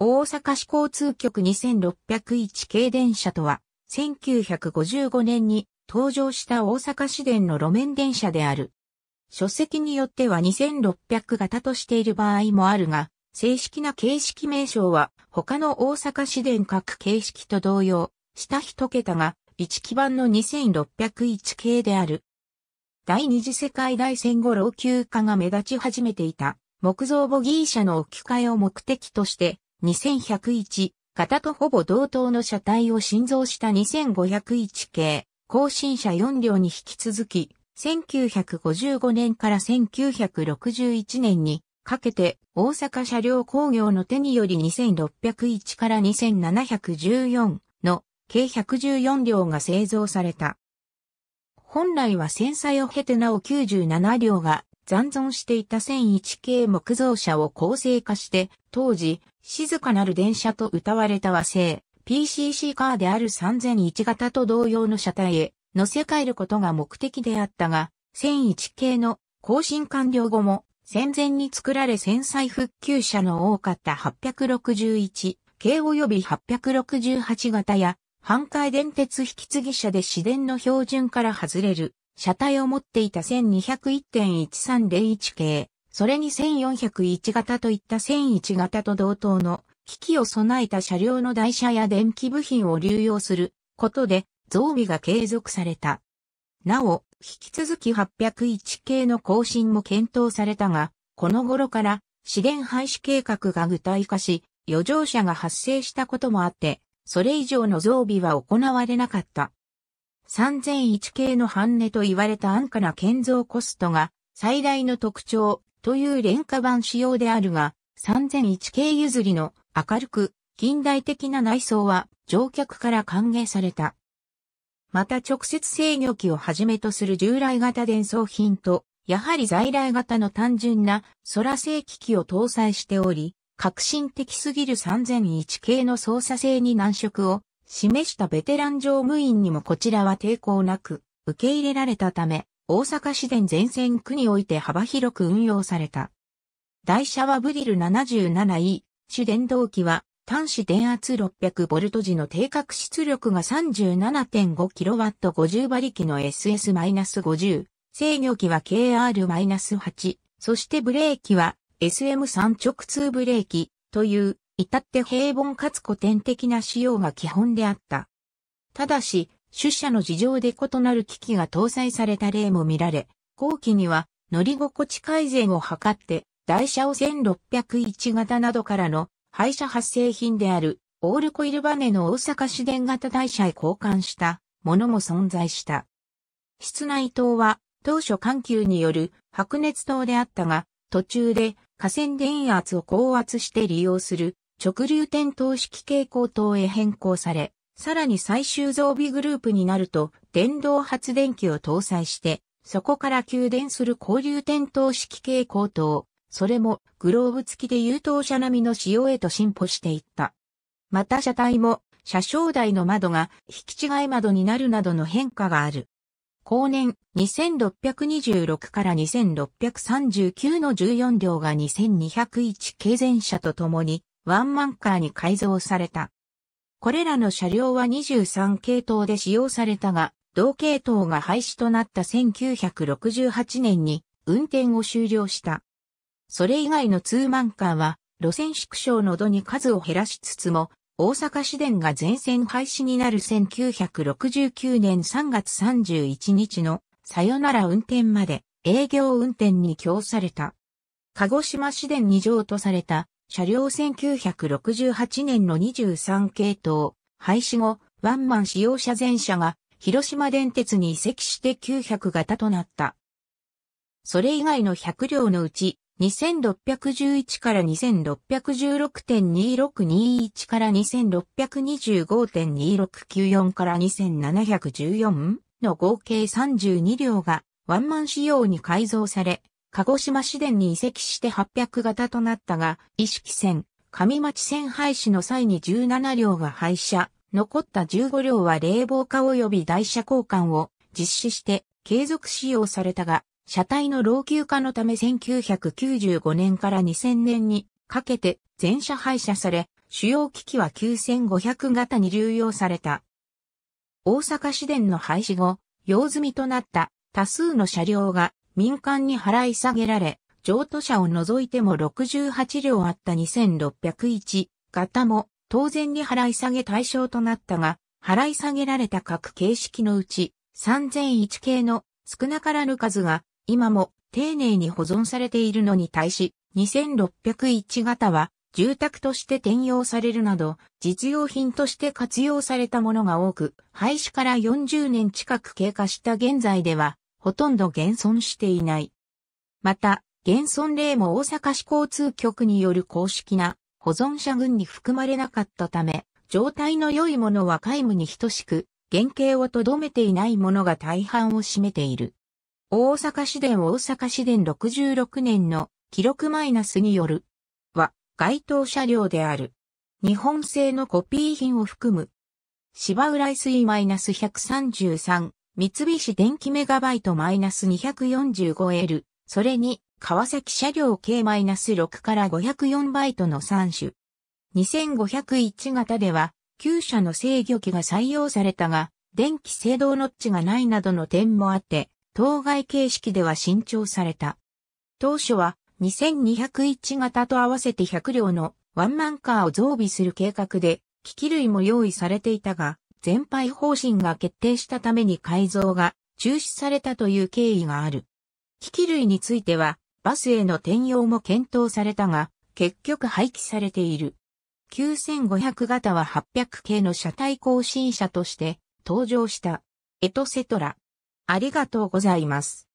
大阪市交通局2601系電車とは、1955年に登場した大阪市電の路面電車である。書籍によっては2600型としている場合もあるが、正式な形式名称は他の大阪市電各形式と同様、下一桁が1基盤の2601系である。第二次世界大戦後老朽化が目立ち始めていた木造ボギー車の置き換えを目的として2101型とほぼ同等の車体を新造した2501系、更新車4両に引き続き、1955年から1961年にかけて大阪車両工業の手により2601から2714の計114両が製造された。本来は戦災を経てなお97両が残存していた1001系木造車を構成化して、当時、静かなる電車と歌われた和製 PCC カーである3001型と同様の車体へ乗せ替えることが目的であったが、1001系の更新完了後も戦前に作られ戦災復旧車の多かった861系及び868型や半回電鉄引き継ぎ車で市電の標準から外れる車体を持っていた1201.1301系それに1401型といった1001型と同等の機器を備えた車両の台車や電気部品を流用することで増備が継続された。なお、引き続き801系の更新も検討されたが、この頃から試源廃止計画が具体化し、余剰車が発生したこともあって、それ以上の増備は行われなかった。3001系の半値と言われた安価な建造コストが最大の特徴という廉価版仕様であるが、3001系譲りの明るく近代的な内装は乗客から歓迎された。また直接制御機をはじめとする従来型伝送品と、やはり在来型の単純な空製機器を搭載しており、革新的すぎる3001系の操作性に難色を示したベテラン乗務員にもこちらは抵抗なく受け入れられたため、大阪市電全線区において幅広く運用された。台車はブリル 77E、主電動機は端子電圧 600V 時の定格出力が 37.5kW50 馬力の SS-50、制御機は KR-8、そしてブレーキは SM3 直通ブレーキという、至って平凡かつ古典的な仕様が基本であった。ただし、出社の事情で異なる機器が搭載された例も見られ、後期には乗り心地改善を図って、台車を1601型などからの廃車発生品であるオールコイルバネの大阪市電型台車へ交換したものも存在した。室内灯は当初緩急による白熱灯であったが、途中で河川電圧を高圧して利用する直流点灯式蛍光灯へ変更され、さらに最終増備グループになると、電動発電機を搭載して、そこから給電する交流点灯式蛍光灯、それもグローブ付きで優等車並みの仕様へと進歩していった。また車体も、車掌台の窓が引き違い窓になるなどの変化がある。後年2626から2639の14両が2201軽前車とともにワンマンカーに改造された。これらの車両は23系統で使用されたが、同系統が廃止となった1968年に運転を終了した。それ以外のツーマンカーは、路線縮小の度に数を減らしつつも、大阪市電が全線廃止になる1969年3月31日のさよなら運転まで営業運転に供された。鹿児島市電に譲渡された車両1968年の23系統、廃止後、ワンマン使用者全車が広島電鉄に移籍して900型となった。それ以外の100両のうち、2611から2616.2621から2625.2694から2714の合計32両がワンマン仕様に改造され、鹿児島市電に移籍して800型となったが、意識線、上町線廃止の際に17両が廃車、残った15両は冷房化及び台車交換を実施して継続使用されたが、車体の老朽化のため1995年から2000年にかけて全車廃車され、主要機器は9500型に流用された。大阪市電の廃止後、用済みとなった多数の車両が民間に払い下げられ、譲渡者を除いても68両あった2601型も当然に払い下げ対象となったが、払い下げられた各形式のうち3001系の少なからぬ数が今も丁寧に保存されているのに対し2601型は住宅として転用されるなど実用品として活用されたものが多く廃止から40年近く経過した現在ではほとんど現存していない。また、現存例も大阪市交通局による公式な保存者群に含まれなかったため、状態の良いものは皆無に等しく、原型をとどめていないものが大半を占めている。大阪市電大阪市電66年の記録マイナスによるは該当車両である。日本製のコピー品を含む芝浦水マイナス -133 三菱電機メガバイト -245L、それに、川崎車両計 -6 から504バイトの3種。2501型では、旧車の制御機が採用されたが、電気制動ノッチがないなどの点もあって、当該形式では新調された。当初は、2201型と合わせて100両のワンマンカーを増備する計画で、機器類も用意されていたが、全廃方針が決定したために改造が中止されたという経緯がある。機器類については、バスへの転用も検討されたが、結局廃棄されている。9500型は800系の車体更新車として登場した。エトセトラ。ありがとうございます。